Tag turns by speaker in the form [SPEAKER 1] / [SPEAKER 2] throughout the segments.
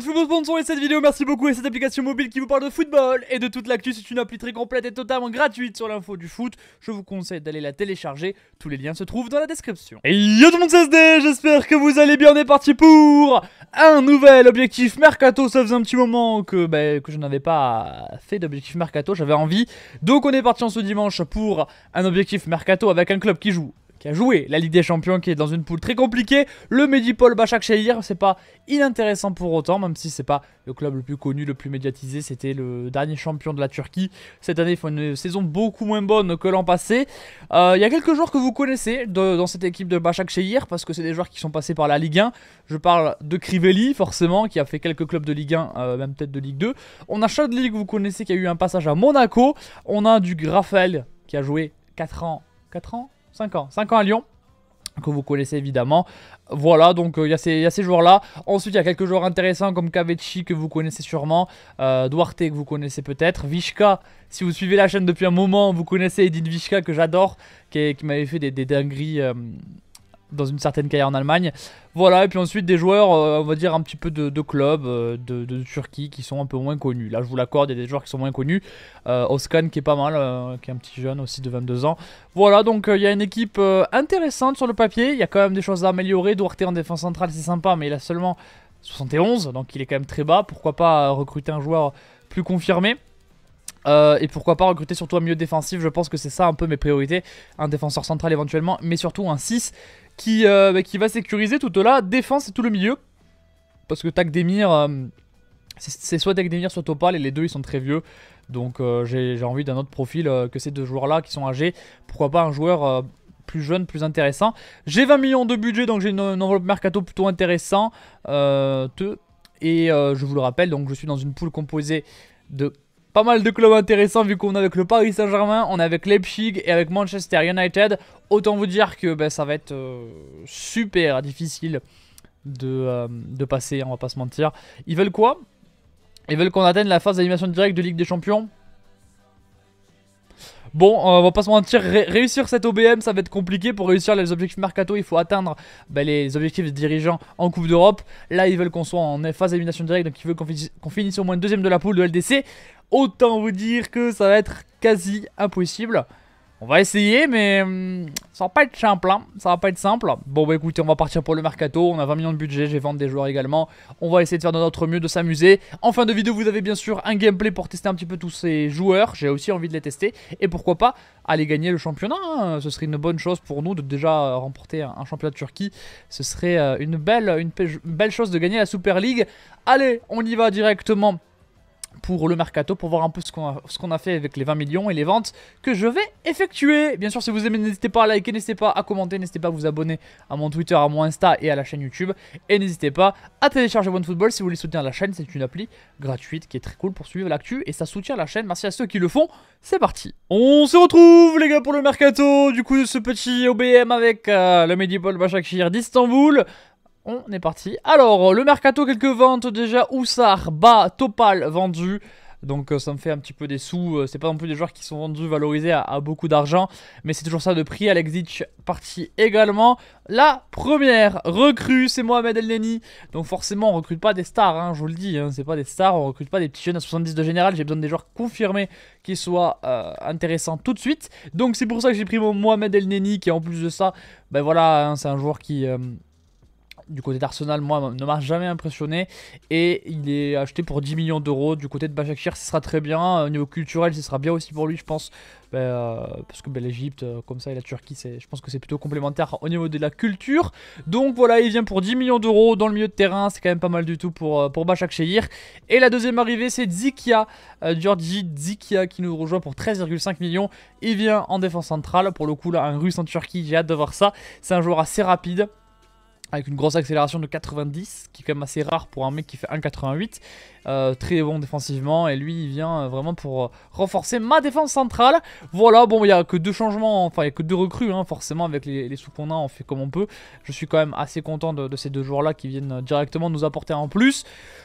[SPEAKER 1] bon de et cette vidéo, merci beaucoup et cette application mobile qui vous parle de football et de toute l'actu, c'est une appli très complète et totalement gratuite sur l'info du foot. Je vous conseille d'aller la télécharger, tous les liens se trouvent dans la description. Et yo tout le monde SD, j'espère que vous allez bien, on est parti pour un nouvel objectif mercato. Ça faisait un petit moment que, bah, que je n'avais pas fait d'objectif mercato, j'avais envie. Donc on est parti en ce dimanche pour un objectif mercato avec un club qui joue qui a joué la Ligue des Champions, qui est dans une poule très compliquée. Le Medipol Bachak ce c'est pas inintéressant pour autant, même si c'est pas le club le plus connu, le plus médiatisé. C'était le dernier champion de la Turquie. Cette année, ils font une saison beaucoup moins bonne que l'an passé. Euh, il y a quelques joueurs que vous connaissez dans cette équipe de Bachak parce que c'est des joueurs qui sont passés par la Ligue 1. Je parle de Crivelli, forcément, qui a fait quelques clubs de Ligue 1, euh, même peut-être de Ligue 2. On a Chadli, vous connaissez, qui a eu un passage à Monaco. On a du Graffel, qui a joué 4 ans 4 ans 5 ans. 5 ans à Lyon que vous connaissez évidemment. Voilà, donc euh, il y, y, a ces joueurs-là. Ensuite, il y a quelques joueurs intéressants comme Kavechi que vous connaissez sûrement, euh, Duarte que vous connaissez peut-être, Vishka, si vous suivez la chaîne depuis un moment, vous connaissez Edith Vishka que j'adore, qui, m'avait fait des, des dingueries. Euh, dans une certaine carrière en Allemagne. Voilà, et puis ensuite des joueurs, euh, on va dire, un petit peu de, club, clubs euh, de, Turquie qui sont un peu moins connus. Là, je vous l'accorde, il y a des joueurs qui sont moins connus. Euh, Oskan qui est pas mal, euh, qui est un petit jeune aussi de 22 ans. Voilà, donc il y a une équipe intéressante sur le papier. Il y a quand même des choses à améliorer. Duarte en défense centrale, c'est sympa, mais il a seulement 71, donc il est quand même très bas. Pourquoi pas recruter un joueur plus confirmé euh, et pourquoi pas recruter surtout un milieu défensif, je pense que c'est ça un peu mes priorités, un défenseur central éventuellement, mais surtout un 6 qui, euh, bah, qui va sécuriser tout là défense et tout le milieu. Parce que Tac Demir, euh, c'est soit Tac Demir, soit Topal, et les deux ils sont très vieux. Donc j'ai envie d'un autre profil que ces deux joueurs-là qui sont âgés. Pourquoi pas un joueur plus jeune, plus intéressant. J'ai 20 millions de budget, donc j'ai une, enveloppe mercato plutôt intéressant. et je vous le rappelle, donc je suis dans une poule composée de pas mal de clubs intéressants vu qu'on est avec le Paris Saint-Germain, on est avec Leipzig et avec Manchester United. Autant vous dire que ben ça va être euh, super difficile de, euh, de passer, on va pas se mentir. Ils veulent quoi Ils veulent qu'on atteigne la phase d'animation directe de Ligue des Champions Bon, euh, on va pas se mentir, réussir cette OBM, ça va être compliqué. Pour réussir les objectifs mercato, il faut atteindre bah, les objectifs des dirigeants en Coupe d'Europe. Là, ils veulent qu'on soit en phase d'élimination directe, donc ils veulent qu'on finisse au moins deuxième de la poule de LDC. Autant vous dire que ça va être quasi impossible. On va essayer, mais hum, ça va pas être simple. Hein. Ça va pas être simple. Bon, bah, écoutez, on va partir pour le mercato. On a 20 millions de budget. j'ai vais des joueurs également. On va essayer de faire de notre mieux, de s'amuser. En fin de vidéo, vous avez bien sûr un gameplay pour tester un petit peu tous ces joueurs. J'ai aussi envie de les tester. Et pourquoi pas aller gagner le championnat. Hein. Ce serait une bonne chose pour nous de déjà remporter un championnat de Turquie. Ce serait euh, une belle, une belle chose de gagner la Super League. Allez, on y va directement pour le mercato, pour voir un peu ce qu'on a, fait avec les 20 millions et les ventes que je vais effectuer. Bien sûr, si vous aimez, n'hésitez pas à liker, n'hésitez pas à commenter, n'hésitez pas à vous abonner à mon Twitter, à mon Insta et à la chaîne YouTube. Et n'hésitez pas à télécharger OneFootball si vous voulez soutenir la chaîne. C'est une appli gratuite qui est très cool pour suivre l'actu et ça soutient la chaîne. Merci à ceux qui le font. C'est parti. On se retrouve les gars pour le mercato. Du coup, de ce petit OBM avec euh, le Medipol Başakşehir d'Istanbul on est parti. Alors, le mercato, quelques ventes déjà. Oussar, bas, Topal vendu. Donc euh, ça me fait un petit peu des sous. Euh, c'est pas non plus des joueurs qui sont vendus, valorisés à, beaucoup d'argent. Mais c'est toujours ça de prix. Alex Ditch parti également. La première recrue, c'est Mohamed El Neni. Donc forcément, on recrute pas des stars, hein, je vous le dis. Hein, c'est pas des stars, on recrute pas des petits jeunes à 70 de général. J'ai besoin des joueurs confirmés qui soient euh, intéressants tout de suite. Donc c'est pour ça que j'ai pris mon Mohamed El Neni qui en plus de ça, ben voilà, hein, c'est un joueur qui du côté d'Arsenal, moi, ne m'a jamais impressionné. Et il est acheté pour 10 millions d'euros. Du côté de Shir, ce sera très bien. Au niveau culturel, ce sera bien aussi pour lui, je pense. Ben, euh, parce que ben, l'Egypte, euh, comme ça, et la Turquie, je pense que c'est plutôt complémentaire au niveau de la culture. Donc voilà, il vient pour 10 millions d'euros dans le milieu de terrain. C'est quand même pas mal du tout pour, euh, pour Bachak Shehir. Et la deuxième arrivée, c'est Zikia, euh, Zikia, qui nous rejoint pour 13,5 millions. Il vient en défense centrale. Pour le coup, là, un russe en Turquie, j'ai hâte de voir ça. C'est un joueur assez rapide avec une grosse accélération de 90, qui est quand même assez rare pour un mec qui fait 1,88. Euh, très bon défensivement, et lui, il vient euh, vraiment pour euh, renforcer ma défense centrale. Voilà, bon, il n'y a que deux changements, enfin, il n'y a que deux recrues, hein. forcément, avec les, sous qu'on a, on fait comme on peut. Je suis quand même assez content de, ces deux joueurs-là qui viennent directement nous apporter en plus.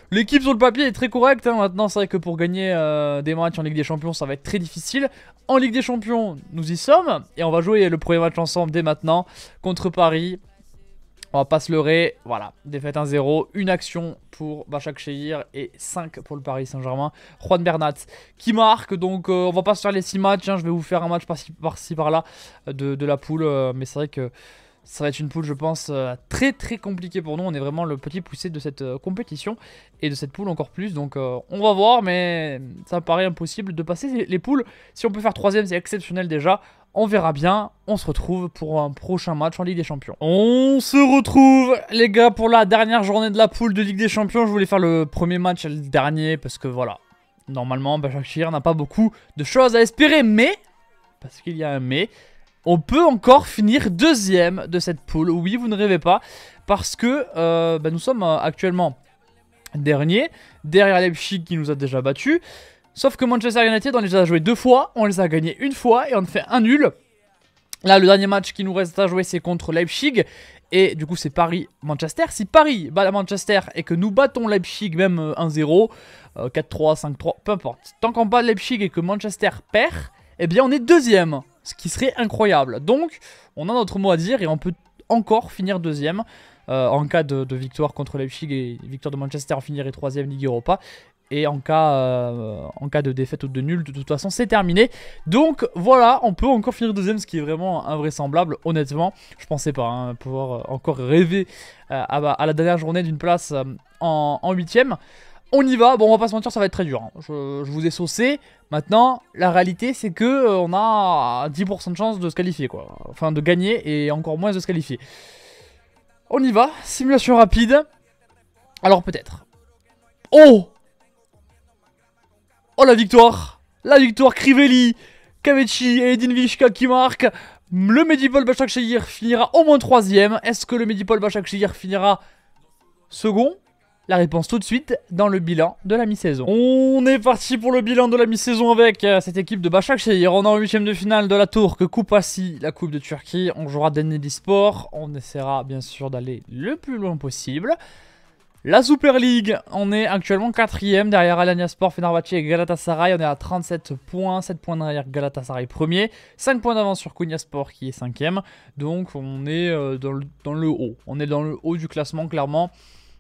[SPEAKER 1] L'équipe sur le papier est très correcte, hein. maintenant, c'est vrai que pour gagner des matchs en Ligue des Champions, ça va être très difficile. En Ligue des Champions, nous y sommes, et on va jouer le premier match ensemble dès maintenant contre Paris. On va pas se leurrer, voilà, défaite 1-0, une action pour Bachak Shehir et 5 pour le Paris Saint-Germain. Juan Bernat qui marque, donc euh, on va pas se faire les 6 matchs, hein. je vais vous faire un match par-ci par-là euh, de, la poule, euh, mais c'est vrai que ça va être une poule, je pense, très très compliquée pour nous. On est vraiment le petit poussé de cette compétition et de cette poule encore plus. Donc on va voir, mais ça me paraît impossible de passer les poules. Si on peut faire troisième, c'est exceptionnel déjà on verra bien. On se retrouve pour un prochain match en Ligue des Champions. On se retrouve, les gars, pour la dernière journée de la poule de Ligue des Champions. Je voulais faire le premier match et le dernier parce que voilà. Normalement, Bachakir n'a pas beaucoup de choses à espérer, mais, parce qu'il y a un mais, on peut encore finir deuxième de cette poule. Oui, vous ne rêvez pas, parce que euh, bah, nous sommes euh, actuellement dernier, derrière Leipzig qui nous a déjà battus. Sauf que Manchester United, on les a joués deux fois, on les a gagnés une fois et on fait un nul. Là, le dernier match qui nous reste à jouer, c'est contre Leipzig. Et du coup, c'est Paris-Manchester. Si Paris bat la Manchester et que nous battons Leipzig même 1-0, 4-3, 5-3, peu importe. Tant qu'on bat Leipzig et que Manchester perd, eh bien, on est deuxième. Ce qui serait incroyable. Donc, on a notre mot à dire et on peut encore finir deuxième. Euh, en cas de, de, victoire contre Leipzig et victoire de Manchester, on finirait troisième Ligue Europa. Et en cas, euh, en cas de défaite ou de nul, de toute façon, c'est terminé. Donc voilà, on peut encore finir deuxième, ce qui est vraiment invraisemblable. Honnêtement, je pensais pas hein, pouvoir euh, encore rêver euh, bah, à, la dernière journée d'une place en huitième. On y va, bon on va pas se mentir ça va être très dur, hein. je, vous ai saucé, maintenant la réalité c'est que on a 10% de chance de se qualifier quoi, enfin de gagner et encore moins de se qualifier. On y va, simulation rapide, alors peut-être. Oh Oh la victoire La victoire Crivelli Kavechi et Edin Vishka qui marquent le Medipol Başakşehir finira au moins troisième. Est-ce que le Medipol Başakşehir finira second La réponse tout de suite dans le bilan de la mi-saison. On est parti pour le bilan de la mi-saison avec euh, cette équipe de Başakşehir. On est en huitième de finale de la tour que coupe si la Coupe de Turquie. On jouera sport On essaiera bien sûr d'aller le plus loin possible. La Super League, on est actuellement quatrième derrière Alania Sport, Fenerbahce et Galatasaray. On est à 37 points, 7 points derrière Galatasaray premier, 5 points d'avance sur Cunha Sport qui est cinquième. Donc on est euh, dans le, haut, on est dans le haut du classement clairement.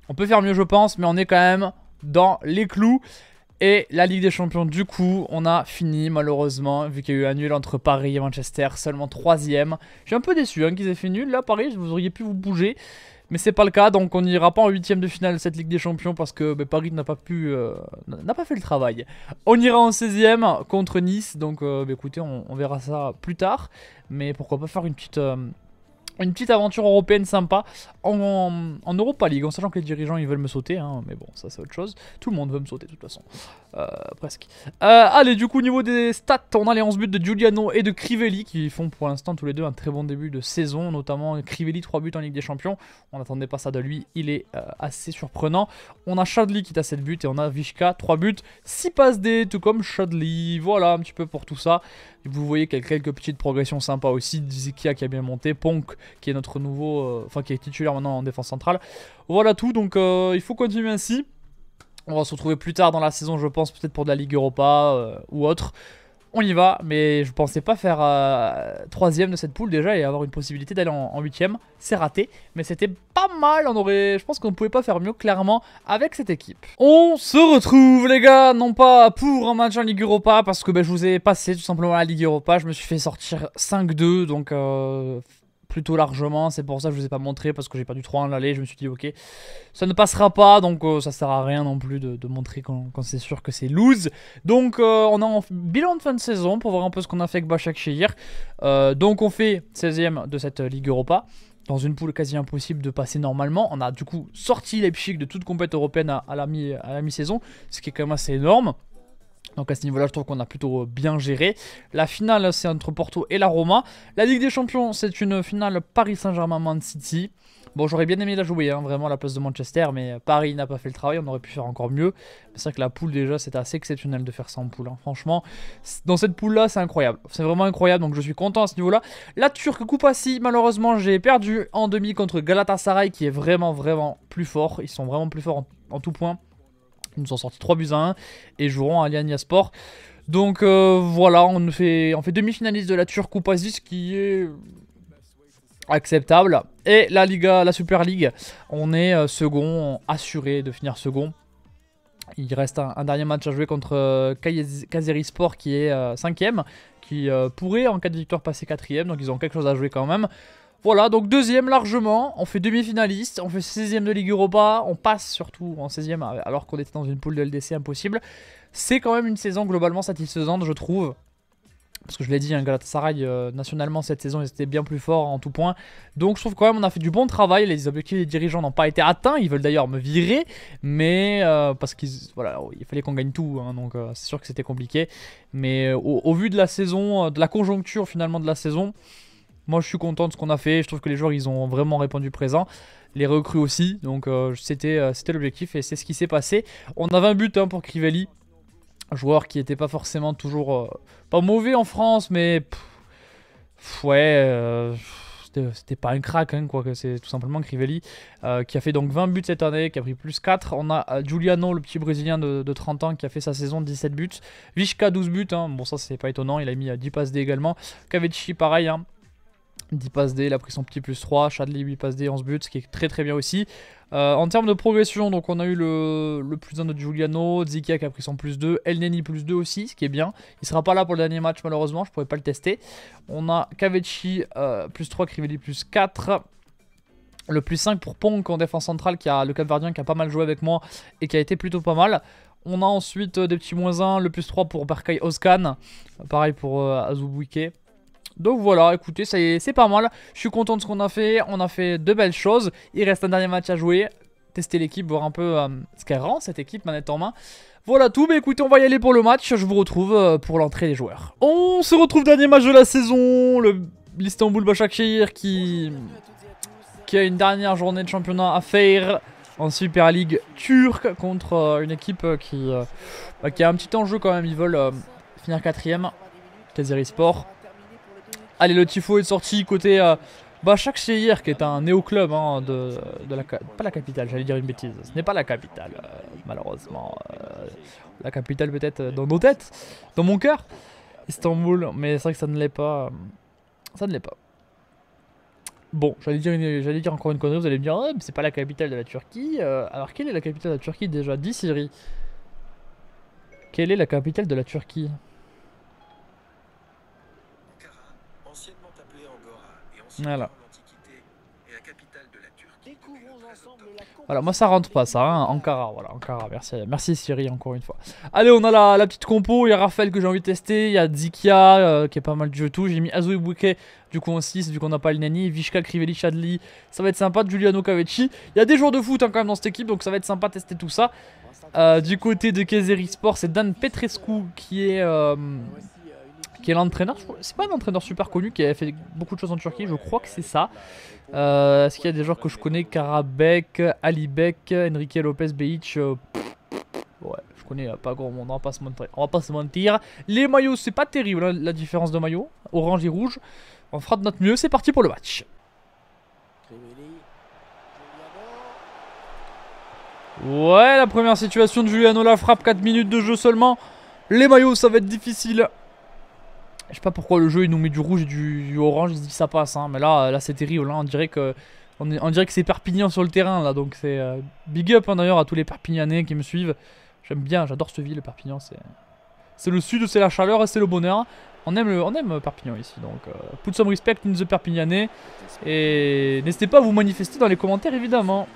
[SPEAKER 1] On peut faire mieux je pense, mais on est quand même dans les clous. Et la Ligue des Champions, du coup, on a fini malheureusement, vu qu'il y a eu un nul entre Paris et Manchester, seulement troisième. Je suis un peu déçu hein, qu'ils aient fait nul. Là, Paris, vous auriez pu vous bouger. Mais c'est pas le cas, donc on n'ira pas en huitième de finale de cette Ligue des Champions parce que ben, Paris n'a pas pu, euh, n'a pas fait le travail. On ira en 16ème contre Nice, donc euh, ben, écoutez, on, verra ça plus tard. Mais pourquoi pas faire une petite, euh, une petite aventure européenne sympa en, en, Europa League, en sachant que les dirigeants ils veulent me sauter, hein, mais bon, ça c'est autre chose. Tout le monde veut me sauter de toute façon, euh, presque. Euh, allez, du coup, au niveau des stats, on a les 11 buts de Giuliano et de Crivelli qui font pour l'instant tous les deux un très bon début de saison, notamment Crivelli 3 buts en Ligue des Champions. On n'attendait pas ça de lui, il est euh, assez surprenant. On a Chadli qui est à 7 buts et on a Vishka 3 buts, 6 passes D, tout comme Chadli. Voilà un petit peu pour tout ça. Vous voyez qu'il y a quelques petites progressions sympas aussi. Zikia qui a bien monté. Ponk qui est notre nouveau. Euh, enfin, qui est titulaire maintenant en défense centrale. Voilà tout. Donc, euh, il faut continuer ainsi. On va se retrouver plus tard dans la saison, je pense, peut-être pour de la Ligue Europa euh, ou autre. On y va, mais je pensais pas faire euh, troisième de cette poule déjà et avoir une possibilité d'aller en huitième. C'est raté, mais c'était pas mal. On aurait, je pense qu'on pouvait pas faire mieux clairement avec cette équipe. On se retrouve les gars, non pas pour un match en Ligue Europa parce que ben, je vous ai passé tout simplement à la Ligue Europa. Je me suis fait sortir 5-2, donc euh, plutôt largement. C'est pour ça que je vous ai pas montré parce que j'ai perdu 3 en l'aller. Je me suis dit, ok, ça ne passera pas. Donc euh, ça sert à rien non plus de, montrer quand, c'est sûr que c'est loose Donc euh, on a un bilan de fin de saison pour voir un peu ce qu'on a fait avec Bachak Shehir. Euh, donc on fait 16ème de cette Ligue Europa dans une poule quasi impossible de passer normalement. On a du coup sorti Leipzig de toute compétition européenne à, à la mi-saison, ce qui est quand même assez énorme. Donc à ce niveau-là, je trouve qu'on a plutôt bien géré. La finale, c'est entre Porto et la Roma. La Ligue des Champions, c'est une finale Paris Saint-Germain-Man City. Bon, j'aurais bien aimé la jouer, hein, vraiment, à la place de Manchester, mais Paris n'a pas fait le travail, on aurait pu faire encore mieux. C'est vrai que la poule, déjà, c'est assez exceptionnel de faire ça en poule. Hein. Franchement, dans cette poule-là, c'est incroyable. C'est vraiment incroyable, donc je suis content à ce niveau-là. La Turque Koupassi, malheureusement, j'ai perdu en demi contre Galatasaray, qui est vraiment, vraiment plus fort. Ils sont vraiment plus forts en tout point. Ils nous ont sorti 3 buts à 1 et joueront à Liania Sport. Donc euh, voilà, on fait, fait demi-finaliste de la Turc qui est acceptable. Et la Liga, la Super League, on est euh, second, assuré de finir second. Il reste un, dernier match à jouer contre euh, Kazeri Sport qui est 5 cinquième, qui pourrait en cas de victoire passer quatrième, donc ils ont quelque chose à jouer quand même. Voilà, donc deuxième largement, on fait demi-finaliste, on fait 16ème de Ligue Europa, on passe surtout en 16ème alors qu'on était dans une poule de LDC impossible. C'est quand même une saison globalement satisfaisante, je trouve. Parce que je l'ai dit, hein, Galatasaray, euh, nationalement, cette saison, ils étaient bien plus forts en tout point. Donc je trouve quand même on a fait du bon travail. Les objectifs des dirigeants n'ont pas été atteints. Ils veulent d'ailleurs me virer. Mais euh, parce qu'il voilà, fallait qu'on gagne tout. Hein, donc euh, c'est sûr que c'était compliqué. Mais au, vu de la saison, de la conjoncture finalement de la saison, moi, je suis content de ce qu'on a fait. Je trouve que les joueurs, ils ont vraiment répondu présent. Les recrues aussi. Donc, euh, euh, c'était l'objectif et c'est ce qui s'est passé. On a 20 buts pour Crivelli. joueur qui n'était pas forcément toujours... Euh, pas mauvais en France, mais... ouais c'était pas un crack, hein, quoi, c'est tout simplement Crivelli, qui a fait donc 20 buts cette année, qui a pris plus 4. On a Giuliano, le petit Brésilien de, 30 ans, qui a fait sa saison 17 buts. Vishka, 12 buts, hein. bon ça c'est pas étonnant, il a mis 10 passes d'également. également. pareil, hein. 10 passes D, il a pris son petit plus 3, Chadli 8 passes D, 11 buts, ce qui est très très bien aussi. Euh, en termes de progression, donc on a eu le, plus 1 de Giuliano, Zika qui a pris son plus 2, El Neni plus 2 aussi, ce qui est bien. Il sera pas là pour le dernier match malheureusement, je pourrais pas le tester. On a Kavechi euh, plus 3, Crivelli plus 4. Le plus 5 pour Ponk en défense centrale, qui a le Capverdien qui a pas mal joué avec moi et qui a été plutôt pas mal. On a ensuite euh, des petits moins 1, le plus 3 pour Berkay Oskan, pareil pour Azubuike. Donc voilà, écoutez, c'est pas mal. Je suis content de ce qu'on a fait. On a fait de belles choses. Il reste un dernier match à jouer. Tester l'équipe, voir un peu euh, ce qu'elle rend, cette équipe, manette en main. Voilà tout, mais écoutez, on va y aller pour le match. Je vous retrouve euh, pour l'entrée des joueurs. On se retrouve dernier match de la saison. L'Istanbul Başakşehir qui... qui a une dernière journée de championnat à faire en Super League turque contre euh, une équipe qui, bah, qui a un petit enjeu quand même. Ils veulent finir quatrième. Kaziri Sport. Allez, le Tifo est sorti côté euh, Bachak qui est un néo-club hein, de, de, la, pas la capitale, j'allais dire une bêtise. Ce n'est pas la capitale, euh, malheureusement. Euh, la capitale peut-être dans nos têtes, dans mon cœur. Istanbul, mais c'est vrai que ça ne l'est pas. Euh, ça ne l'est pas. Bon, j'allais dire, j'allais dire encore une connerie, vous allez me dire, mais c'est pas la capitale de la Turquie. alors, quelle est la capitale de la Turquie déjà Dis Siri Quelle est la capitale de la Turquie Voilà. Voilà, moi ça rentre pas ça, hein. Ankara, voilà, Ankara, merci, merci Siri encore une fois. Allez, on a la, la petite compo, il y a Raphaël que j'ai envie de tester, il y a Zikia euh, qui est pas mal du jeu tout, j'ai mis Azou Bouquet du coup en du vu qu'on n'a pas le Nani, Vishka, Crivelli, Chadli, ça va être sympa, Giuliano Cavetti, il y a des joueurs de foot hein, quand même dans cette équipe donc ça va être sympa de tester tout ça. Euh, du côté de Kayseri Sport, c'est Dan Petrescu qui est... Euh, qui est l'entraîneur. C'est pas un entraîneur super connu qui a fait beaucoup de choses en Turquie, je crois que c'est ça. Euh, est-ce qu'il y a des joueurs que je connais Karabek, Alibek, Enrique Lopez, Beich euh, Ouais, je connais pas grand monde, on va pas se mentir. On va pas se mentir. Les maillots, c'est pas terrible hein, la différence de maillots, orange et rouge. On fera de notre mieux, c'est parti pour le match. Ouais, la première situation de Juliano, la frappe, 4 minutes de jeu seulement. Les maillots, ça va être difficile. Je sais pas pourquoi le jeu il nous met du rouge et du, orange, il se ça passe, hein. mais là, là c'est terrible, là, hein. on dirait que on, dirait que c'est Perpignan sur le terrain là, donc c'est euh, big up hein, d'ailleurs à tous les Perpignanais qui me suivent. J'aime bien, j'adore ce ville, Perpignan, c'est le sud, c'est la chaleur et c'est le bonheur. On aime, on aime euh, Perpignan ici, donc euh, put some respect in the Perpignanais et n'hésitez pas à vous manifester dans les commentaires évidemment.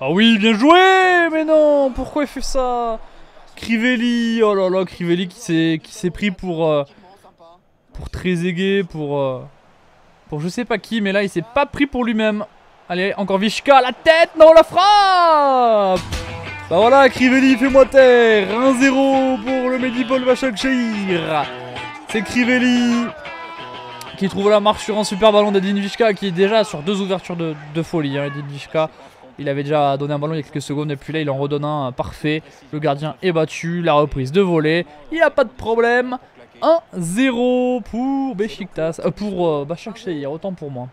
[SPEAKER 1] Ah oui, bien joué Mais non, pourquoi il fait ça Crivelli, oh là là, Crivelli qui s'est pris pour... Euh, pour Trezeguet, pour... Euh, pour je sais pas qui, mais là, il s'est pas pris pour lui-même. Allez, encore Vishka, la tête Non, la frappe Bah voilà, Crivelli, fais-moi taire 1-0 pour le Medipol Cheir C'est Crivelli qui trouve la marche sur un super ballon d'Adin Vishka, qui est déjà sur deux ouvertures de, folie, hein, Vishka. Il avait déjà donné un ballon il y a quelques secondes et puis là il en redonne un parfait. Le gardien est battu, la reprise de volée. Il n'a a pas de problème. 1-0 pour Besiktas, euh, pour euh, autant pour moi.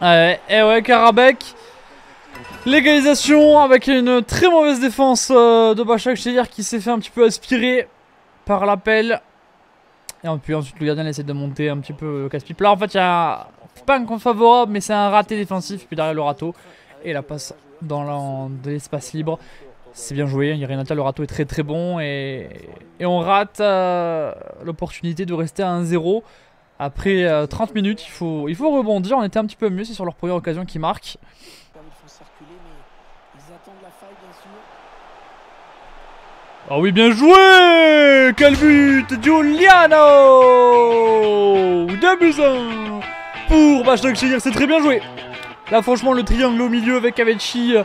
[SPEAKER 1] Ouais, et ouais, Karabek. Légalisation avec une très mauvaise défense euh, de Başakşehir qui s'est fait un petit peu aspirer par l'appel et puis ensuite, le gardien essaie de monter un petit peu casse-pipe. Là, en fait, il y a pas un compte favorable, mais c'est un raté défensif. Puis derrière le râteau. Et la passe dans l'espace libre. C'est bien joué. Il a rien dire. le râteau est très très bon. Et, on rate euh, l'opportunité de rester à 1-0. Après 30 euh, minutes, il faut, il faut rebondir. On était un petit peu mieux. C'est sur leur première occasion qu'ils marquent. Ah oui, bien joué Quel but Giuliano Deux buts pour c'est très bien joué. Là, franchement, le triangle au milieu avec Avecchi euh,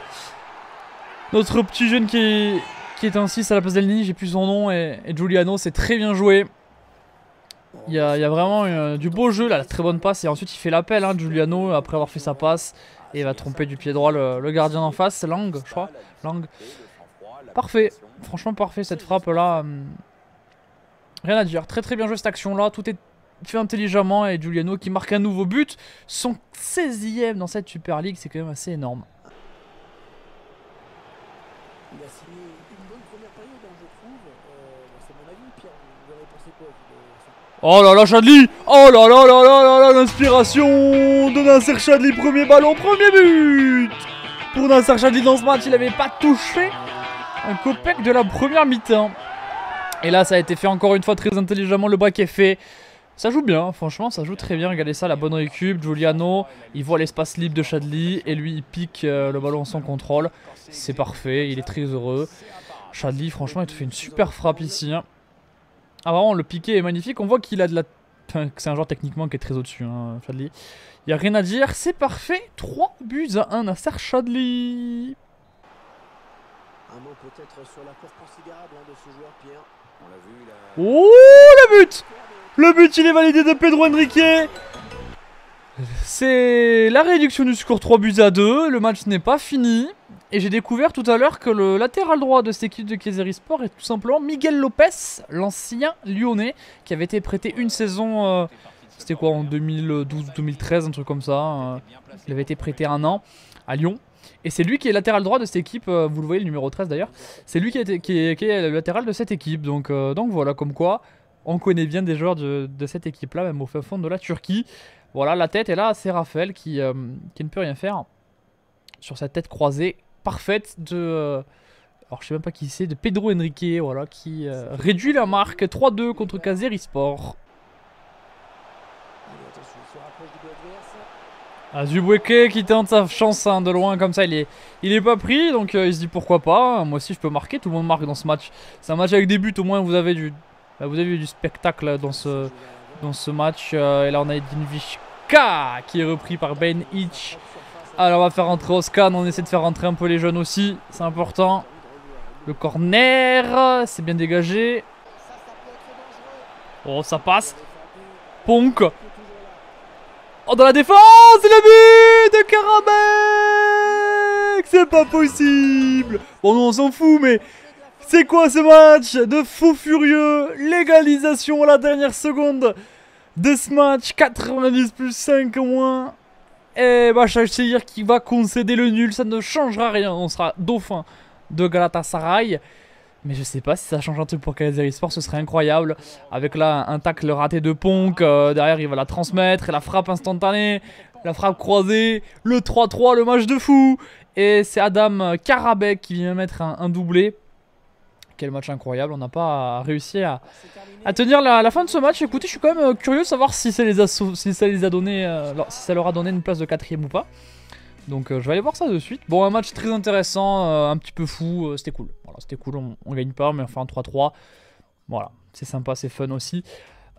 [SPEAKER 1] notre petit jeune qui est, un 6 à la place Nini. j'ai plus son nom, et, Giuliano, c'est très bien joué. Il y, a, vraiment euh, du beau jeu, là, la très bonne passe, et ensuite il fait l'appel, hein, Giuliano, après avoir fait sa passe, et va tromper du pied droit le, gardien en face, Lang, je crois, Lang. Parfait. Franchement, parfait cette frappe-là. Euh, rien à dire. Très très bien joué cette action-là. Tout est fait intelligemment et Giuliano qui marque un nouveau but. Son 16e dans cette Super League, c'est quand même assez énorme. Il a signé une bonne première période, hein, euh, bah, c'est mon avis, Pierre. Vous avez pensé quoi Oh là là, Chadli Oh là là là là là là L'inspiration de Nasser Chadli. Premier ballon, premier but Pour Nasser Chadli dans ce match, il avait pas touché. Un copec de la première mi-temps. Et là, ça a été fait encore une fois très intelligemment. Le break est fait. Ça joue bien, hein. franchement, ça joue très bien. Regardez ça, la bonne récup. Giuliano, il voit l'espace libre de Chadli. Et lui, il pique euh, le ballon sans contrôle. C'est parfait, il est très heureux. Chadli, franchement, il te fait une super frappe ici. Hein. Ah, vraiment, le piqué est magnifique. On voit qu'il a de la. C'est un joueur techniquement qui est très au-dessus, hein, Chadli. Il n'y a rien à dire, c'est parfait. 3 buts à 1 à Serge Chadli. Un mot peut-être sur la course considérable hein, de ce joueur Pierre. On l'a vu, il a... Oh, le but Le but, il est validé de Pedro Henrique c'est la réduction du score 3 buts à 2, le match n'est pas fini. Et j'ai découvert tout à l'heure que le latéral droit de cette équipe de Kaiser Sport est tout simplement Miguel Lopez, l'ancien lyonnais, qui avait été prêté une saison, euh, c'était quoi, en 2012-2013, un truc comme ça. Euh, il avait été prêté un an à Lyon. Et c'est lui qui est latéral droit de cette équipe, euh, vous le voyez, le numéro 13 d'ailleurs. C'est lui qui est, est, latéral de cette équipe. Donc, euh, donc voilà, comme quoi, on connaît bien des joueurs de, cette équipe-là, même au fond de la Turquie. Voilà, la tête et là, c'est Raphaël euh, qui, ne peut rien faire sur sa tête croisée parfaite de... alors je sais même pas qui c'est, de Pedro Henrique, voilà, qui réduit la marque 3-2 contre Sport. Azubueke ah, qui tente sa chance hein, de loin comme ça, il est, il est pas pris, donc euh, il se dit pourquoi pas, hein. moi aussi je peux marquer, tout le monde marque dans ce match. C'est un match avec des buts, au moins vous avez du, bah, vous avez du spectacle dans ce, dans ce match. Euh, et là on a Edin qui est repris par Ben Hitch. Alors on va faire rentrer Oscan, on essaie de faire rentrer un peu les jeunes aussi, c'est important. Le corner, c'est bien dégagé. Oh ça passe. Ponk Oh, dans la défense Le but de Karabek C'est pas possible Bon, on s'en fout, mais... C'est quoi ce match de fou furieux L'égalisation à la dernière seconde de ce match. 90 plus 5 au moins. Et eh ben, dire qui va concéder le nul. Ça ne changera rien. On sera dauphin de Galatasaray. Mais je sais pas si ça change un truc pour Calais Sport, ce serait incroyable. Avec là un tacle raté de Ponk, euh, derrière il va la transmettre, la frappe instantanée, la frappe croisée, le 3-3, le match de fou. Et c'est Adam Karabek qui vient mettre un, doublé. Quel match incroyable, on n'a pas réussi à, tenir la, fin de ce match. Écoutez, je suis quand même euh, curieux de savoir si donné, euh, si ça leur a donné une place de quatrième ou pas. Donc euh, je vais aller voir ça de suite. Bon, un match très intéressant, euh, un petit peu fou, euh, c'était cool. Voilà, c'était cool, on, gagne pas, mais enfin 3-3. Voilà, c'est sympa, c'est fun aussi.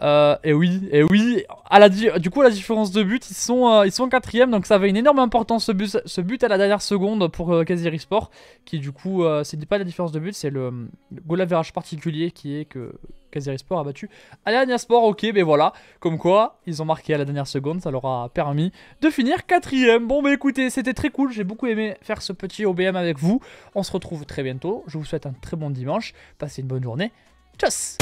[SPEAKER 1] et oui, et oui, à la du coup la différence de but, ils sont, ils sont quatrième, donc ça avait une énorme importance ce but, ce but à la dernière seconde pour Kaziri Sport, qui du coup, c'est pas la différence de but, c'est le, le goal average particulier qui est que Sport a battu Alania Sport, ok, mais ben voilà, comme quoi, ils ont marqué à la dernière seconde, ça leur a permis de finir quatrième. Bon, mais ben écoutez, c'était très cool, j'ai beaucoup aimé faire ce petit OBM avec vous. On se retrouve très bientôt, je vous souhaite un très bon dimanche, passez une bonne journée, tchuss